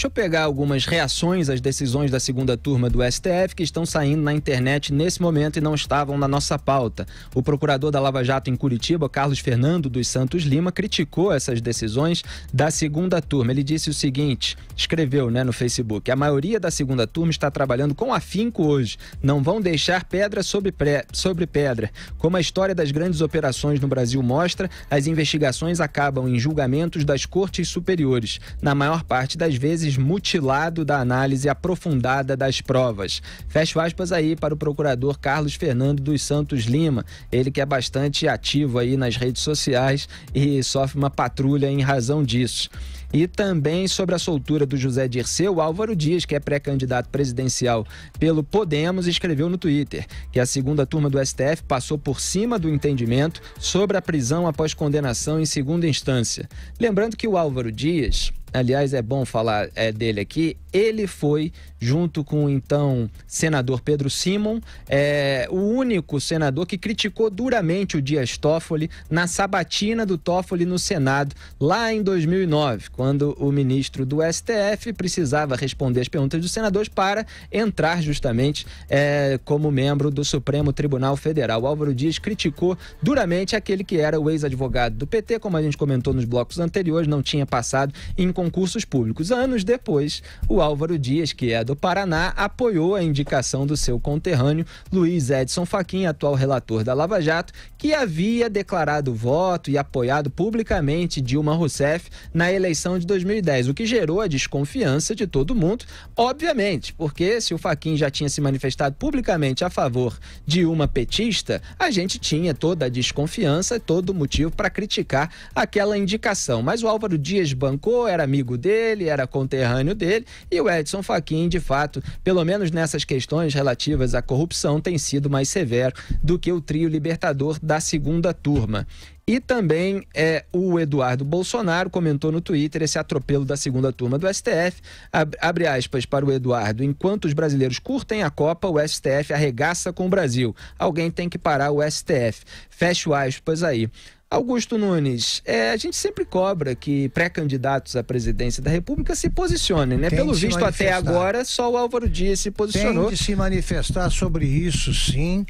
Deixa eu pegar algumas reações às decisões da segunda turma do STF que estão saindo na internet nesse momento e não estavam na nossa pauta. O procurador da Lava Jato em Curitiba, Carlos Fernando dos Santos Lima, criticou essas decisões da segunda turma. Ele disse o seguinte: escreveu né, no Facebook, a maioria da segunda turma está trabalhando com afinco hoje. Não vão deixar pedra sobre, pré, sobre pedra. Como a história das grandes operações no Brasil mostra, as investigações acabam em julgamentos das cortes superiores. Na maior parte das vezes, mutilado da análise aprofundada das provas. Fecho aspas aí para o procurador Carlos Fernando dos Santos Lima, ele que é bastante ativo aí nas redes sociais e sofre uma patrulha em razão disso e também sobre a soltura do José Dirceu, Álvaro Dias, que é pré-candidato presidencial pelo Podemos, escreveu no Twitter que a segunda turma do STF passou por cima do entendimento sobre a prisão após condenação em segunda instância. Lembrando que o Álvaro Dias aliás, é bom falar é, dele aqui. Ele foi, junto com o então senador Pedro Simon, é, o único senador que criticou duramente o Dias Toffoli na sabatina do Toffoli no Senado, lá em 2009, quando o ministro do STF precisava responder as perguntas dos senadores para entrar justamente é, como membro do Supremo Tribunal Federal. O Álvaro Dias criticou duramente aquele que era o ex-advogado do PT, como a gente comentou nos blocos anteriores, não tinha passado em concursos públicos. Anos depois, o Álvaro Dias, que é do Paraná, apoiou a indicação do seu conterrâneo Luiz Edson Fachin, atual relator da Lava Jato, que havia declarado voto e apoiado publicamente Dilma Rousseff na eleição de 2010, o que gerou a desconfiança de todo mundo, obviamente, porque se o Fachin já tinha se manifestado publicamente a favor de uma petista, a gente tinha toda a desconfiança, todo o motivo para criticar aquela indicação. Mas o Álvaro Dias bancou, era amigo dele, era conterrâneo dele, e o Edson Fachin, de fato, pelo menos nessas questões relativas à corrupção, tem sido mais severo do que o trio libertador da segunda turma. E também é, o Eduardo Bolsonaro comentou no Twitter esse atropelo da segunda turma do STF. abre aspas para o Eduardo. Enquanto os brasileiros curtem a Copa, o STF arregaça com o Brasil. Alguém tem que parar o STF. Fecha aspas aí. Augusto Nunes, é, a gente sempre cobra que pré-candidatos à presidência da República se posicionem, né? Tem Pelo visto, até agora, só o Álvaro Dias se posicionou. Tem de se manifestar sobre isso, sim.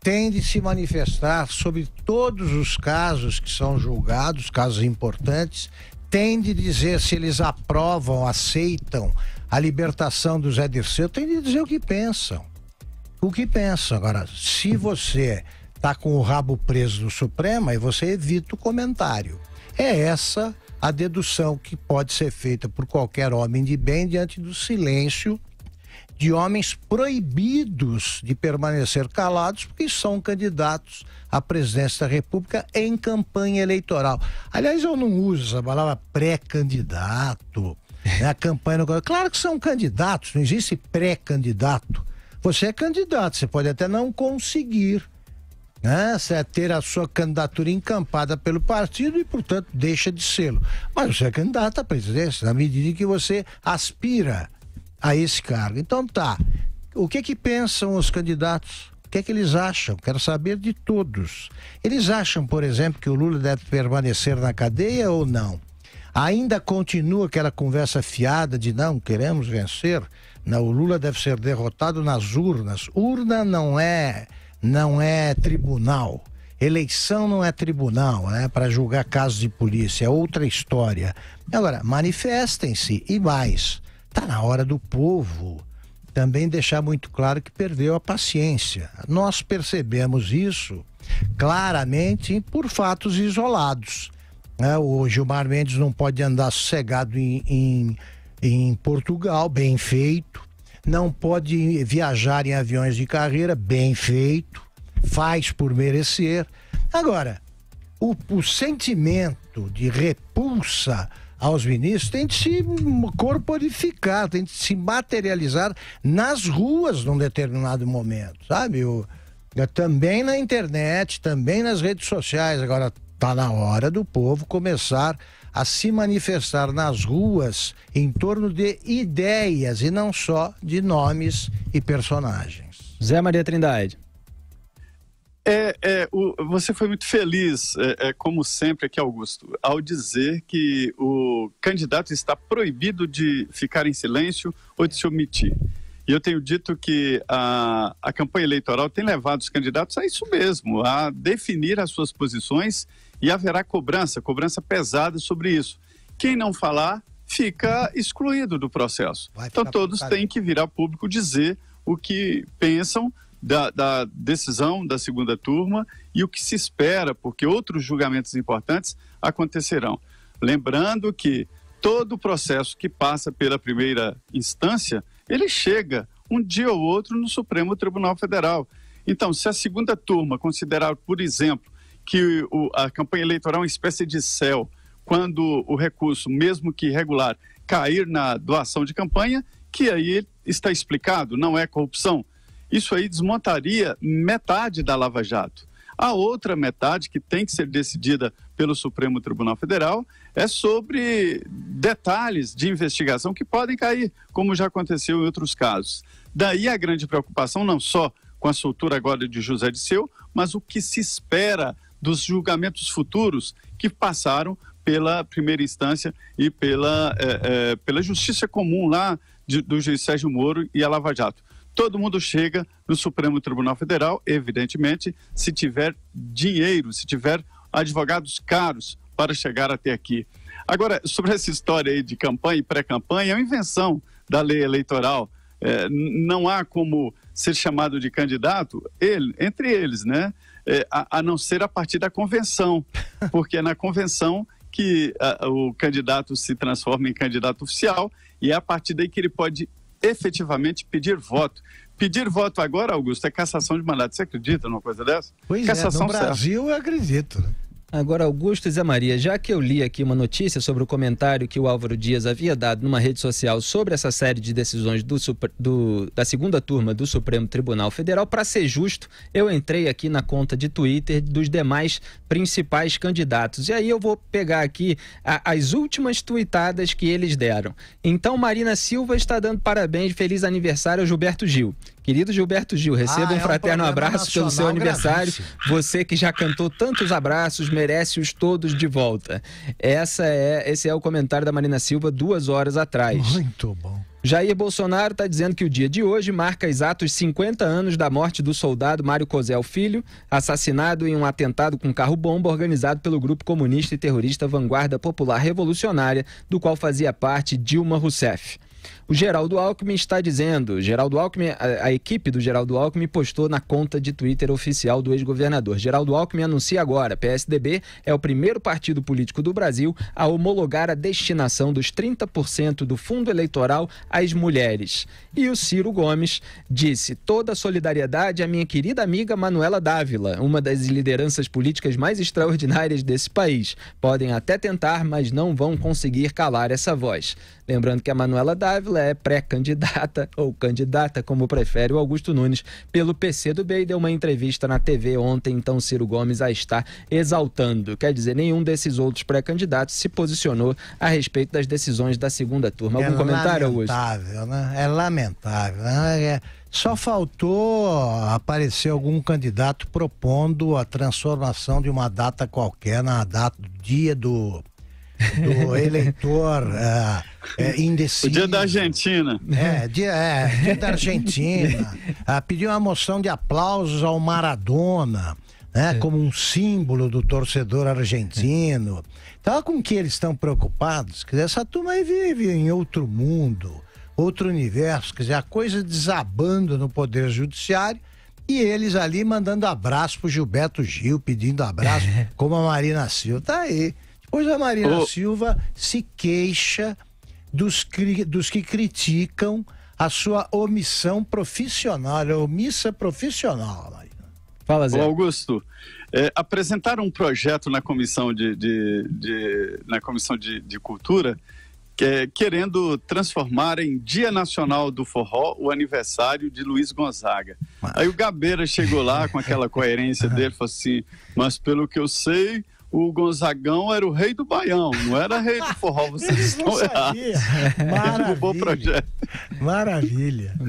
Tem de se manifestar sobre todos os casos que são julgados, casos importantes. Tem de dizer se eles aprovam, aceitam a libertação do Zé Dirceu. Tem de dizer o que pensam. O que pensam. Agora, se você está com o rabo preso no Supremo, aí você evita o comentário. É essa a dedução que pode ser feita por qualquer homem de bem diante do silêncio de homens proibidos de permanecer calados porque são candidatos à presidência da República em campanha eleitoral. Aliás, eu não uso essa palavra pré-candidato. Né? A campanha. Claro que são candidatos, não existe pré-candidato. Você é candidato, você pode até não conseguir né? é ter a sua candidatura encampada pelo partido e, portanto, deixa de sê Mas você é candidato à presidência na medida em que você aspira a esse cargo. Então tá. O que é que pensam os candidatos? O que é que eles acham? Quero saber de todos. Eles acham, por exemplo, que o Lula deve permanecer na cadeia ou não? Ainda continua aquela conversa fiada de não queremos vencer? Não, o Lula deve ser derrotado nas urnas. Urna não é não é tribunal. Eleição não é tribunal, né? Para julgar casos de polícia, é outra história. Agora, manifestem-se e mais. Está na hora do povo também deixar muito claro que perdeu a paciência. Nós percebemos isso claramente por fatos isolados. Né? O Gilmar Mendes não pode andar sossegado em, em, em Portugal, bem feito não pode viajar em aviões de carreira, bem feito, faz por merecer. Agora, o, o sentimento de repulsa aos ministros tem de se corporificar, tem de se materializar nas ruas num determinado momento, sabe? O, é, também na internet, também nas redes sociais. Agora, está na hora do povo começar a a se manifestar nas ruas em torno de ideias e não só de nomes e personagens. Zé Maria Trindade. É, é o, você foi muito feliz, é, é, como sempre aqui, Augusto, ao dizer que o candidato está proibido de ficar em silêncio ou de se omitir. E eu tenho dito que a, a campanha eleitoral tem levado os candidatos a isso mesmo, a definir as suas posições e haverá cobrança, cobrança pesada sobre isso. Quem não falar fica excluído do processo. Então todos têm que vir a público dizer o que pensam da, da, decisão da segunda turma e o que se espera, porque outros julgamentos importantes acontecerão. Lembrando que todo o processo que passa pela primeira instância, ele chega um dia ou outro no Supremo Tribunal Federal. Então, se a segunda turma considerar, por exemplo, que o, a campanha eleitoral é uma espécie de céu. Quando o recurso, mesmo que regular, cair na doação de campanha, que aí está explicado, não é corrupção. Isso aí desmontaria metade da Lava Jato. A outra metade, que tem que ser decidida pelo Supremo Tribunal Federal, é sobre detalhes de investigação que podem cair, como já aconteceu em outros casos. Daí a grande preocupação, não só com a soltura agora de José Seu, mas o que se espera dos julgamentos futuros que passaram pela primeira instância e pela, é, é, pela justiça comum lá de, do juiz Sérgio Moro e a Lava Jato. Todo mundo chega no Supremo Tribunal Federal, evidentemente, se tiver dinheiro, se tiver advogados caros para chegar até aqui. Agora, sobre essa história aí de campanha e pré-campanha, é uma invenção da lei eleitoral. É, não há como ser chamado de candidato ele, entre eles, né? é, a, a, não ser a partir da convenção, porque é na convenção que a, o candidato se transforma em candidato oficial e é a partir daí que ele pode efetivamente pedir voto. Pedir voto agora, Augusto, é cassação de mandato. Você acredita numa coisa dessa? Pois cassação é, no Brasil certo. eu acredito. Né? Agora, Augusto e Zé Maria, já que eu li aqui uma notícia sobre o comentário que o Álvaro Dias havia dado numa rede social sobre essa série de decisões do, do, da segunda turma do Supremo Tribunal Federal, para ser justo, eu entrei aqui na conta de Twitter dos demais principais candidatos. E aí eu vou pegar aqui a, as últimas tuitadas que eles deram. Então, Marina Silva está dando parabéns, feliz aniversário ao Gilberto Gil. Querido Gilberto Gil, receba ah, um fraterno é um abraço pelo seu aniversário. Gravíssimo. Você que já cantou tantos abraços, merece-os todos de volta. Essa é, esse é o comentário da Marina Silva duas horas atrás. Muito bom. Jair Bolsonaro está dizendo que o dia de hoje marca exatos 50 anos da morte do soldado Mário Cosel Filho, assassinado em um atentado com carro-bomba organizado pelo grupo comunista e terrorista Vanguarda Popular Revolucionária, do qual fazia parte Dilma Rousseff. O Geraldo Alckmin está dizendo, Geraldo Alckmin, a, a equipe do Geraldo Alckmin postou na conta de Twitter oficial do ex-governador. Geraldo Alckmin anuncia agora, PSDB é o primeiro partido político do Brasil a homologar a destinação dos 30% do fundo eleitoral às mulheres. E o Ciro Gomes disse: "Toda a solidariedade à minha querida amiga Manuela Dávila, uma das lideranças políticas mais extraordinárias desse país. Podem até tentar, mas não vão conseguir calar essa voz." Lembrando que a Manuela Dávila é pré-candidata, ou candidata, como prefere o Augusto Nunes, pelo PCdoB e deu uma entrevista na TV ontem, então Ciro Gomes a está exaltando. Quer dizer, nenhum desses outros pré-candidatos se posicionou a respeito das decisões da segunda turma. Algum é comentário, Augusto? Né? É lamentável, né? É... Só faltou aparecer algum candidato propondo a transformação de uma data qualquer na data do dia do do eleitor uh, ah, indeciso. É, o dia da Argentina. É, dia, é, dia da Argentina. Uh, pediu uma moção de aplausos ao Maradona, né, é. como um símbolo do torcedor argentino. Então, com que eles estão preocupados? Quer dizer, essa turma aí vive em outro mundo, outro universo. Quer dizer, a coisa desabando no Poder Judiciário e eles ali mandando abraço pro Gilberto Gil, pedindo abraço, como a Marina Silva. Tá aí. Hoje a Marina Silva se queixa dos, cri... dos que criticam a sua omissão profissional, a omissa profissional, Marina. Fala, Zé. Ô Augusto, é, apresentaram um projeto na Comissão de, de, de na comissão de, de Cultura é, querendo transformar em Dia Nacional do Forró o aniversário de Luiz Gonzaga. Mas... Aí o Gabeira chegou lá com aquela coerência dele, falou assim: Mas pelo que eu sei, o Gonzagão era o rei do Baião, não era rei do forró. Vocês estão errados. Maravilha. Maravilha.